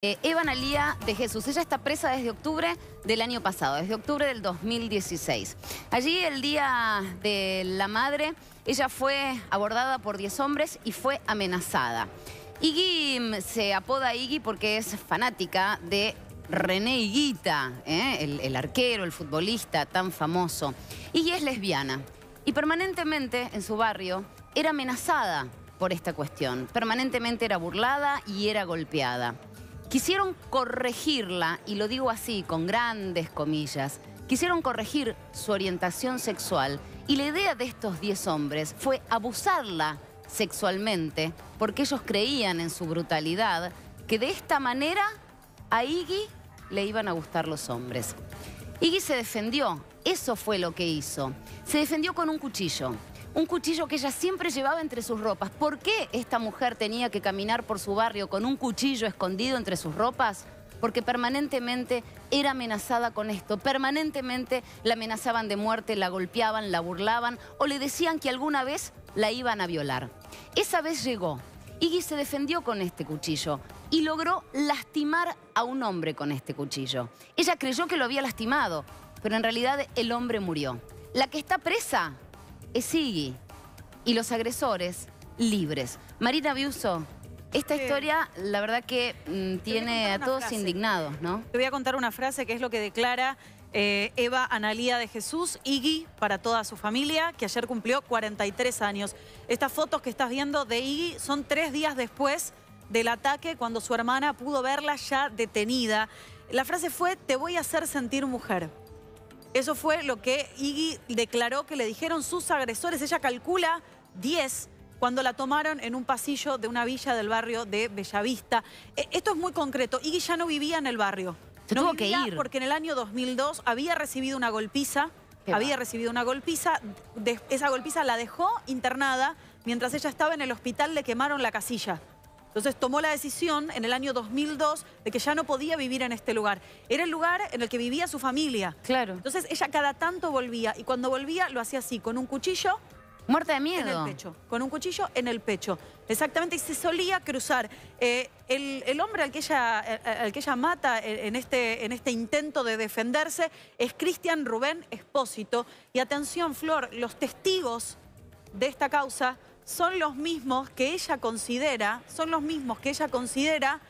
Eh, Eva Nalía de Jesús, ella está presa desde octubre del año pasado, desde octubre del 2016. Allí el día de la madre, ella fue abordada por 10 hombres y fue amenazada. Iggy mm, se apoda Iggy porque es fanática de René Higuita, ¿eh? el, el arquero, el futbolista tan famoso. Iggy es lesbiana y permanentemente en su barrio era amenazada por esta cuestión. Permanentemente era burlada y era golpeada quisieron corregirla, y lo digo así, con grandes comillas, quisieron corregir su orientación sexual y la idea de estos 10 hombres fue abusarla sexualmente porque ellos creían en su brutalidad que de esta manera a Iggy le iban a gustar los hombres. Iggy se defendió, eso fue lo que hizo. Se defendió con un cuchillo un cuchillo que ella siempre llevaba entre sus ropas. ¿Por qué esta mujer tenía que caminar por su barrio con un cuchillo escondido entre sus ropas? Porque permanentemente era amenazada con esto, permanentemente la amenazaban de muerte, la golpeaban, la burlaban o le decían que alguna vez la iban a violar. Esa vez llegó, Iggy se defendió con este cuchillo y logró lastimar a un hombre con este cuchillo. Ella creyó que lo había lastimado, pero en realidad el hombre murió. La que está presa es Iggy y los agresores libres. Marita Biuso, esta historia la verdad que mm, tiene a, todos indignados, ¿no? Te voy a contar una frase que es lo que declara eh, Eva Analía de Jesús, Iggy, para toda su familia, que ayer cumplió 43 años. Estas fotos que estás viendo de Iggy son tres días después del ataque, cuando su hermana pudo verla ya detenida. La frase fue, te voy a hacer sentir mujer. Eso fue lo que Iggy declaró que le dijeron sus agresores. Ella calcula 10 cuando la tomaron en un pasillo de una villa del barrio de Bellavista. Eh, esto es muy concreto. Iggy ya no vivía en el barrio. tuvo que ir. Porque en el año 2002 había recibido una golpiza. Había recibido una golpiza. esa golpiza la dejó internada. Mientras ella estaba en el hospital le quemaron la casilla. Entonces tomó la decisión en el año 2002 de que ya no podía vivir en este lugar. Era el lugar en el que vivía su familia. Claro. Entonces ella cada tanto volvía y cuando volvía lo hacía así, con un cuchillo. Muerte de miedo. En el pecho, con un cuchillo en el pecho. Exactamente, y se solía cruzar. Eh, el, hombre al que ella, eh, al que ella mata eh, en este, en este intento de defenderse es Cristian Rubén Espósito. Y atención, Flor, los testigos de esta causa son los mismos que ella considera, son los mismos que ella considera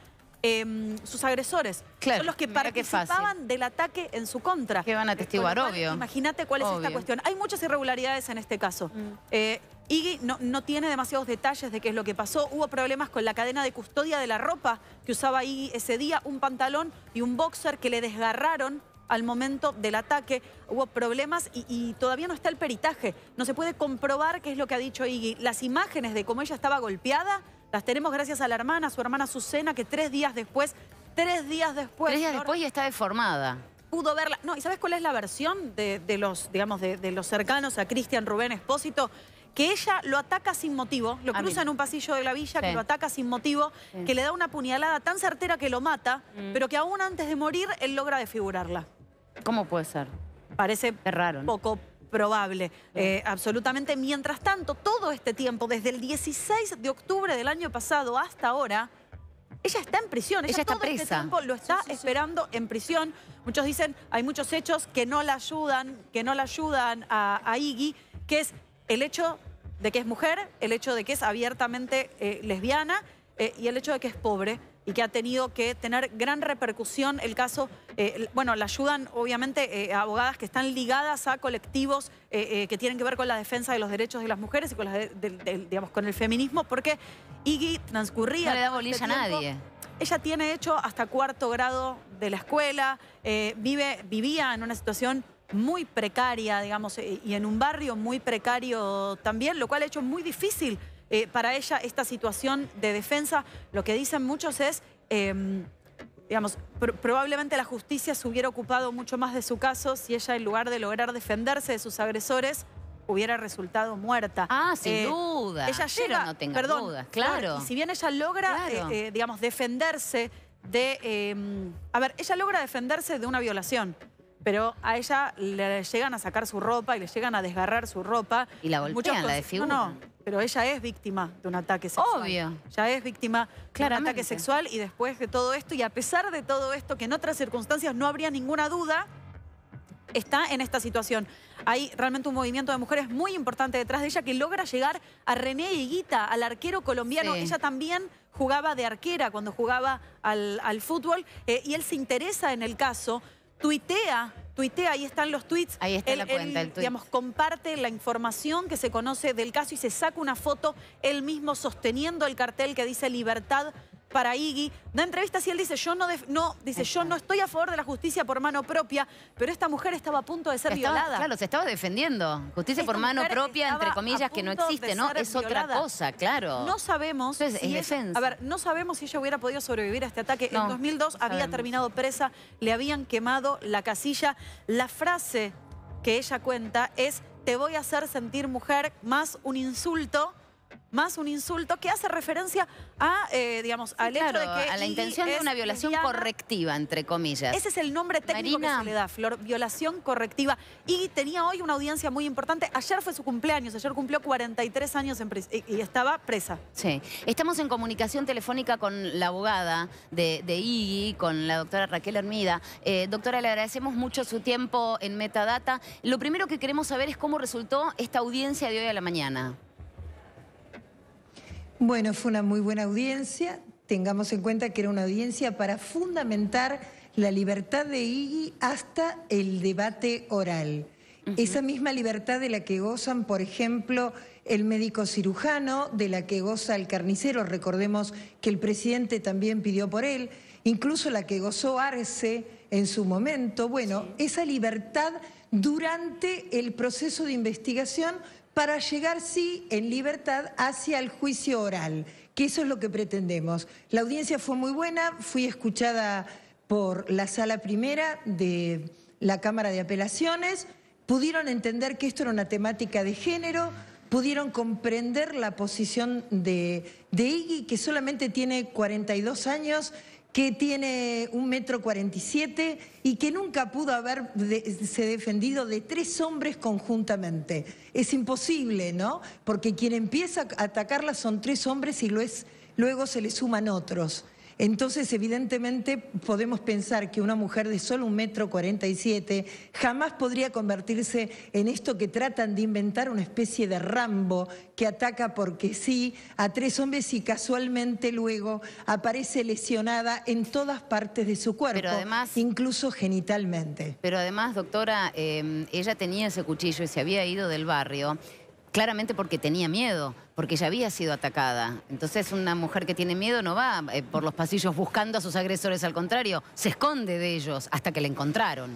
em, sus agresores. Claro, son los que participaban del ataque en su contra. Que van a testiguar, obvio. Imagínate cuál es esta cuestión. Hay muchas irregularidades en este caso. Mm. Eh, Iggy no, no, tiene demasiados detalles de qué es lo que pasó. Hubo problemas con la cadena de custodia de la ropa que usaba Iggy ese día, un pantalón y un boxer que le desgarraron al momento del ataque hubo problemas y, todavía no está el peritaje. No se puede comprobar qué es lo que ha dicho Iggy. Las imágenes de cómo ella estaba golpeada las tenemos gracias a la hermana, su hermana Susena, que tres días después, tres días después... Tres días después y está deformada. Pudo verla. No, ¿y sabes cuál es la versión de, los, digamos, de, los cercanos a Cristian Rubén Espósito? que ella lo ataca sin motivo, lo ah, cruza en un pasillo de la villa, que lo ataca sin motivo, que le da una puñalada tan certera que lo mata, mm. pero que aún antes de morir él logra desfigurarla. ¿Cómo puede ser? Parece poco probable. Eh, absolutamente. Mientras tanto, todo este tiempo, desde el 16 de octubre del año pasado hasta ahora, ella está en prisión. Ella, está todo este presa. este tiempo lo está esperando en prisión. Muchos dicen, hay muchos hechos que no la ayudan, que no la ayudan a, Iggy, que es el hecho de que es mujer, el hecho de que es abiertamente eh, lesbiana eh, y el hecho de que es pobre y que ha tenido que tener gran repercusión el caso. Eh, bueno, la ayudan obviamente eh, abogadas que están ligadas a colectivos eh, que tienen que ver con la defensa de los derechos de las mujeres y con, las digamos, con el feminismo, porque Iggy transcurría... No le da bolilla a este nadie. Ella tiene hecho hasta cuarto grado de la escuela, vive, vivía en una situación muy precaria, digamos, y en un barrio muy precario también, lo cual ha hecho muy difícil eh, para ella esta situación de defensa, lo que dicen muchos es, em, digamos, probablemente la justicia se hubiera ocupado mucho más de su caso si ella en lugar de lograr defenderse de sus agresores hubiera resultado muerta. Ah, sin eh, duda. Ella llega, perdón, claro. Y si bien ella logra, eh, digamos, defenderse de... Em, a ver, ella logra defenderse de una violación pero a ella le llegan a sacar su ropa y le llegan a desgarrar su ropa. Y la golpean, la desfiguran. No, no pero ella es víctima de un ataque sexual. Obvio. Ya es víctima de un ataque sexual y después de todo esto, y a pesar de todo esto, que en otras circunstancias no habría ninguna duda, está en esta situación. Hay realmente un movimiento de mujeres muy importante detrás de ella que logra llegar a René Higuita, al arquero colombiano. Ella también jugaba de arquera cuando jugaba al, fútbol eh, y él se interesa en el caso, tuitea tuitea, ahí están los tweets. Ahí la cuenta, Digamos, comparte la información que se conoce del caso y se saca una foto él mismo sosteniendo el cartel que dice libertad para Iggy. Da entrevistas y él dice, yo no, no, dice, yo no estoy a favor de la justicia por mano propia, pero esta mujer estaba a punto de ser violada. Claro, se estaba defendiendo. Justicia por mano propia, entre comillas, que no existe, ¿no? Es otra cosa, claro. No sabemos... a ver, no sabemos si ella hubiera podido sobrevivir a este ataque. en 2002 había terminado presa, le habían quemado la casilla. La frase que ella cuenta es, te voy a hacer sentir mujer, más un insulto más un insulto que hace referencia a, eh, digamos, al hecho de que... a la intención de una violación correctiva, entre comillas. Ese es el nombre técnico que se le da, Flor, violación correctiva. Y tenía hoy una audiencia muy importante. Ayer fue su cumpleaños, ayer cumplió 43 años eh, y estaba presa. Sí. Estamos en comunicación telefónica con la abogada de, IGI, con la doctora Raquel Hermida. Eh, doctora, le agradecemos mucho su tiempo en Metadata. Lo primero que queremos saber es cómo resultó esta audiencia de hoy a la mañana. Bueno, fue una muy buena audiencia. Tengamos en cuenta que era una audiencia para fundamentar la libertad de Iggy hasta el debate oral. Esa misma libertad de la que gozan, por ejemplo, el médico cirujano, de la que goza el carnicero, recordemos que el presidente también pidió por él, incluso la que gozó Arce en su momento. Bueno, esa libertad durante el proceso de investigación para llegar, sí, en libertad hacia el juicio oral, que eso es lo que pretendemos. La audiencia fue muy buena, fui escuchada por la sala primera de la Cámara de Apelaciones, pudieron entender que esto era una temática de género, pudieron comprender la posición de, Iggy, que solamente tiene 42 años que tiene un metro cuarenta y que nunca pudo haberse defendido de tres hombres conjuntamente. Es imposible, ¿no? Porque quien empieza a atacarla son tres hombres y luego se le suman otros. Entonces, evidentemente, podemos pensar que una mujer de solo un metro siete jamás podría convertirse en esto que tratan de inventar una especie de Rambo que ataca porque sí a tres hombres y casualmente luego aparece lesionada en todas partes de su cuerpo, además, incluso genitalmente. Pero además, doctora, em, ella tenía ese cuchillo y se había ido del barrio. Claramente porque tenía miedo, porque ya había sido atacada. Entonces una mujer que tiene miedo no va eh, por los pasillos buscando a sus agresores, al contrario, se esconde de ellos hasta que la encontraron.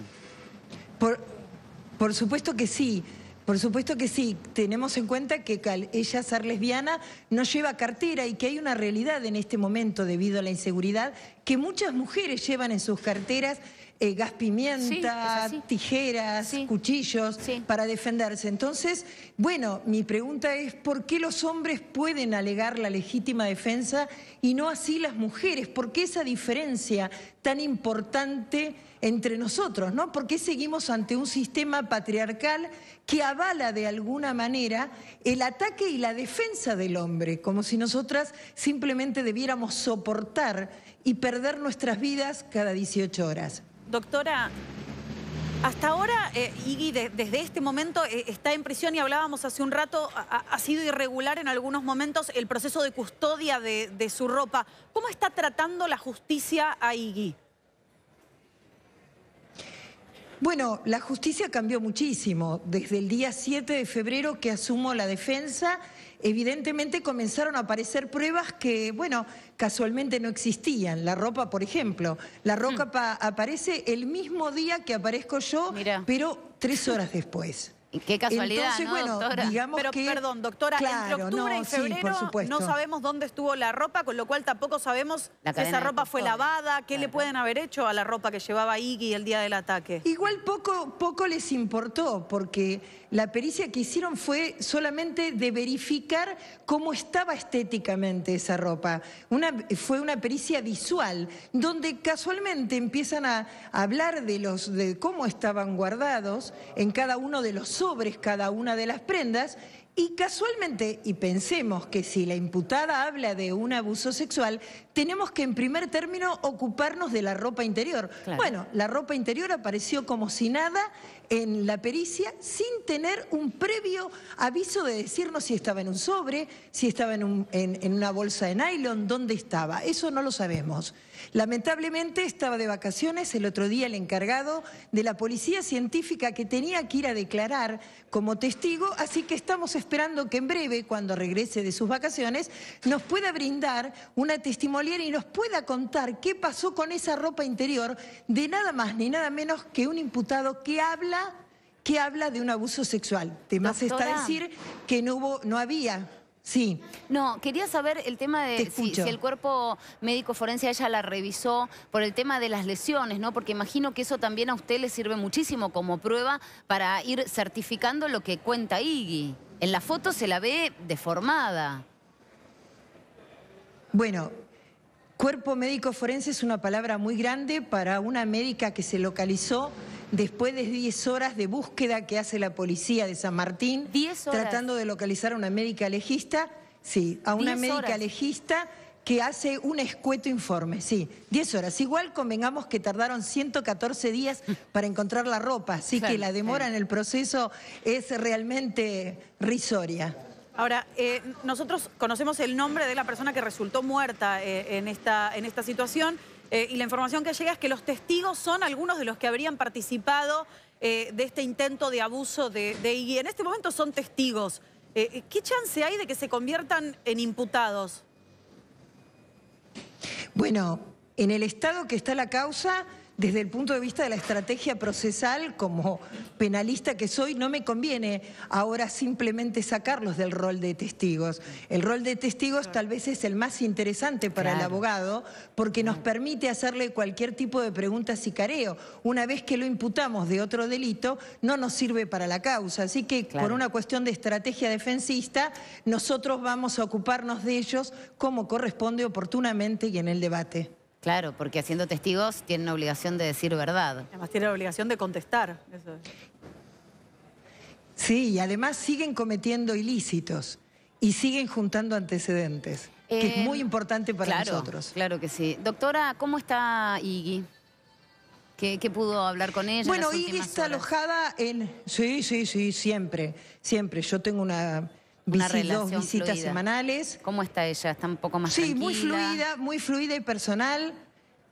Por, por supuesto que sí. Por supuesto que sí, tenemos en cuenta que ella ser lesbiana no lleva cartera y que hay una realidad en este momento debido a la inseguridad que muchas mujeres llevan en sus carteras eh, gas pimienta, tijeras, cuchillos para defenderse. Entonces, bueno, mi pregunta es ¿por qué los hombres pueden alegar la legítima defensa y no así las mujeres? ¿Por qué esa diferencia tan importante entre nosotros? ¿no? ¿Por qué seguimos ante un sistema patriarcal que avala de alguna manera el ataque y la defensa del hombre? Como si nosotras simplemente debiéramos soportar y perder nuestras vidas cada 18 horas. Doctora, hasta ahora, eh, Igui desde este momento eh, está en prisión y hablábamos hace un rato, ha, sido irregular en algunos momentos el proceso de custodia de, su ropa. ¿Cómo está tratando la justicia a Igui? Bueno, la justicia cambió muchísimo. Desde el día 7 de febrero que asumo la defensa, evidentemente comenzaron a aparecer pruebas que, bueno, casualmente no existían. La ropa, por ejemplo, la ropa mm. aparece el mismo día que aparezco yo, pero tres horas después qué casualidad, Entonces, ¿no, bueno, doctora? Digamos Pero que, perdón, doctora, entre octubre y febrero no sabemos dónde estuvo la ropa, con lo cual tampoco sabemos si esa ropa fue lavada, qué le pueden haber hecho a la ropa que llevaba Iggy el día del ataque. Igual poco, poco les importó, porque la pericia que hicieron fue solamente de verificar cómo estaba estéticamente esa ropa. Una, fue una pericia visual, donde casualmente empiezan a hablar de los de cómo estaban guardados en cada uno de los sobres cada una de las prendas y casualmente, y pensemos que si la imputada habla de un abuso sexual, tenemos que en primer término ocuparnos de la ropa interior. Bueno, la ropa interior apareció como si nada en la pericia sin tener un previo aviso de decirnos si estaba en un sobre, si estaba en, un, en una bolsa de nylon, dónde estaba. Eso no lo sabemos. Lamentablemente estaba de vacaciones el otro día el encargado de la policía científica que tenía que ir a declarar como testigo, así que estamos esperando que en breve, cuando regrese de sus vacaciones, nos pueda brindar una testimonial y nos pueda contar qué pasó con esa ropa interior de nada más ni nada menos que un imputado que habla que habla de un abuso sexual. Además está decir que no hubo, no había Sí. No, quería saber el tema de si, el cuerpo médico forense ella la revisó por el tema de las lesiones, ¿no? Porque imagino que eso también a usted le sirve muchísimo como prueba para ir certificando lo que cuenta Iggy. En la foto se la ve deformada. Bueno, cuerpo médico forense es una palabra muy grande para una médica que se localizó después de 10 horas de búsqueda que hace la policía de San Martín, tratando de localizar a una médica legista, sí, a una médica legista que hace un escueto informe, sí, 10 horas. Igual convengamos que tardaron 114 días para encontrar la ropa, así que la demora en el proceso es realmente risoria. Ahora, eh, nosotros conocemos el nombre de la persona que resultó muerta eh, en, esta, en esta situación. Eh, y la información que llega es que los testigos son algunos de los que habrían participado eh, de este intento de abuso de, de, y En este momento son testigos. Eh, ¿Qué chance hay de que se conviertan en imputados? Bueno, en el estado que está la causa desde el punto de vista de la estrategia procesal, como penalista que soy, no me conviene ahora simplemente sacarlos del rol de testigos. El rol de testigos tal vez es el más interesante para el abogado porque nos permite hacerle cualquier tipo de pregunta sicareo. Una vez que lo imputamos de otro delito, no nos sirve para la causa. Así que por una cuestión de estrategia defensista, nosotros vamos a ocuparnos de ellos como corresponde oportunamente y en el debate. Claro, porque haciendo testigos tienen la obligación de decir verdad. Además tienen la obligación de contestar. Sí, y además siguen cometiendo ilícitos y siguen juntando antecedentes, que es muy eh, importante para nosotros. Claro que sí. Doctora, ¿cómo está Iggy? ¿Qué, pudo hablar con ella? Bueno, Iggy está alojada en... Sí, sí, sí, siempre, siempre. Yo tengo una visitas semanales. ¿Cómo está ella? ¿Está un poco más Sí, muy fluida, muy fluida y personal.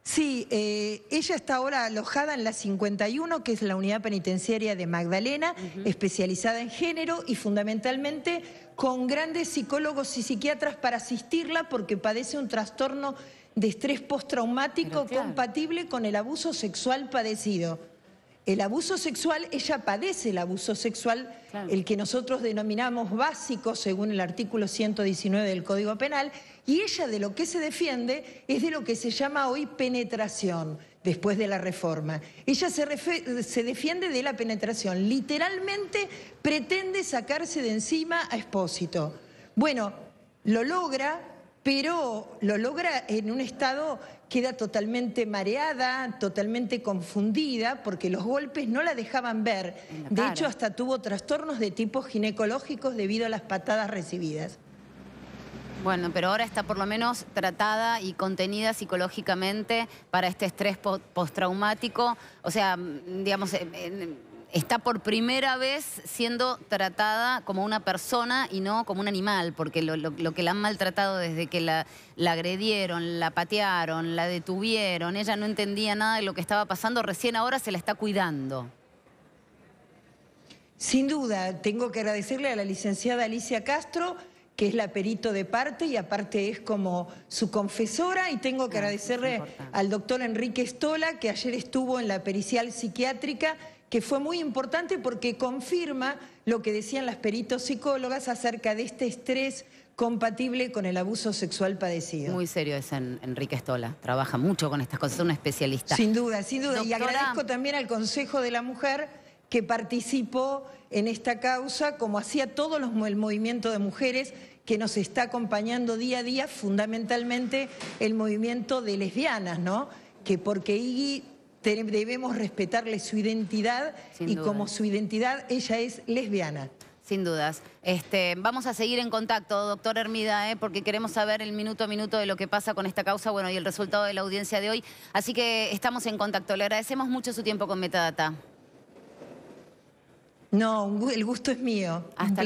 Sí, eh, ella está ahora alojada en la 51, que es la unidad penitenciaria de Magdalena, especializada en género y fundamentalmente con grandes psicólogos y psiquiatras para asistirla porque padece un trastorno de estrés postraumático compatible con el abuso sexual padecido. El abuso sexual, ella padece el abuso sexual, el que nosotros denominamos básico según el artículo 119 del Código Penal, y ella de lo que se defiende es de lo que se llama hoy penetración después de la reforma. Ella se, se, defiende de la penetración. Literalmente pretende sacarse de encima a expósito. Bueno, lo logra pero lo logra en un estado, queda totalmente mareada, totalmente confundida, porque los golpes no la dejaban ver. De hecho, hasta tuvo trastornos de tipo ginecológicos debido a las patadas recibidas. Bueno, pero ahora está por lo menos tratada y contenida psicológicamente para este estrés postraumático. O sea, mm, digamos está por primera vez siendo tratada como una persona y no como un animal, porque lo, que la han maltratado desde que la, agredieron, la patearon, la detuvieron, ella no entendía nada de lo que estaba pasando, recién ahora se la está cuidando. Sin duda, tengo que agradecerle a la licenciada Alicia Castro, que es la perito de parte y aparte es como su confesora, y tengo que agradecerle al doctor Enrique Estola, que ayer estuvo en la pericial psiquiátrica que fue muy importante porque confirma lo que decían las peritos psicólogas acerca de este estrés compatible con el abuso sexual padecido. Muy serio es Enrique Estola, trabaja mucho con estas cosas, es un especialista. Sin duda, sin duda. Y agradezco también al Consejo de la Mujer que participó en esta causa, como hacía todo el movimiento de mujeres que nos está acompañando día a día, fundamentalmente el movimiento de lesbianas, ¿no? Que porque Iggy debemos respetarle su identidad y como su identidad ella es lesbiana. Sin dudas. Este, vamos a seguir en contacto, doctor Hermida, ¿eh? porque queremos saber el minuto a minuto de lo que pasa con esta causa bueno, y el resultado de la audiencia de hoy. Así que estamos en contacto. Le agradecemos mucho su tiempo con Metadata. No, el gusto es mío. Hasta